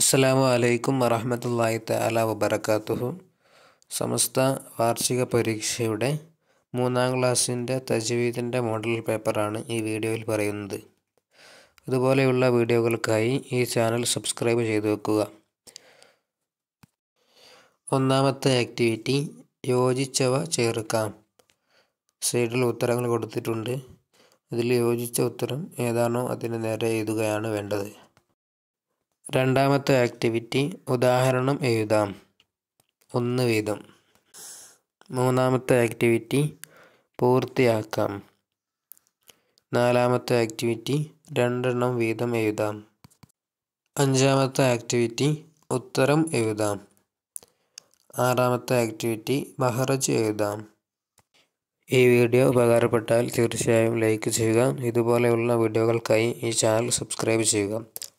അസ്സലാമു അലൈക്കും വറഹമത്തല്ലാഹി താല വബർക്കാത്തുഹു സമസ്ത വാർഷിക പരീക്ഷയുടെ മൂന്നാം ക്ലാസ്സിൻ്റെ തജ്വീദിൻ്റെ മോഡൽ പേപ്പറാണ് ഈ വീഡിയോയിൽ പറയുന്നത് ഇതുപോലെയുള്ള വീഡിയോകൾക്കായി ഈ ചാനൽ സബ്സ്ക്രൈബ് ചെയ്തു വെക്കുക ഒന്നാമത്തെ ആക്ടിവിറ്റി യോജിച്ചവ ചേർക്കാം സൈഡിൽ ഉത്തരങ്ങൾ കൊടുത്തിട്ടുണ്ട് ഇതിൽ യോജിച്ച ഉത്തരം ഏതാണോ അതിന് നേരെ എഴുതുകയാണ് വേണ്ടത് രണ്ടാമത്തെ ആക്ടിവിറ്റി ഉദാഹരണം എഴുതാം ഒന്ന് വീതം മൂന്നാമത്തെ ആക്ടിവിറ്റി പൂർത്തിയാക്കാം നാലാമത്തെ ആക്ടിവിറ്റി രണ്ടെണ്ണം വീതം എഴുതാം അഞ്ചാമത്തെ ആക്ടിവിറ്റി ഉത്തരം എഴുതാം ആറാമത്തെ ആക്ടിവിറ്റി മഹറജ് എഴുതാം ഈ വീഡിയോ ഉപകാരപ്പെട്ടാൽ തീർച്ചയായും ലൈക്ക് ചെയ്യുക ഇതുപോലെയുള്ള വീഡിയോകൾക്കായി ഈ ചാനൽ സബ്സ്ക്രൈബ് ചെയ്യുക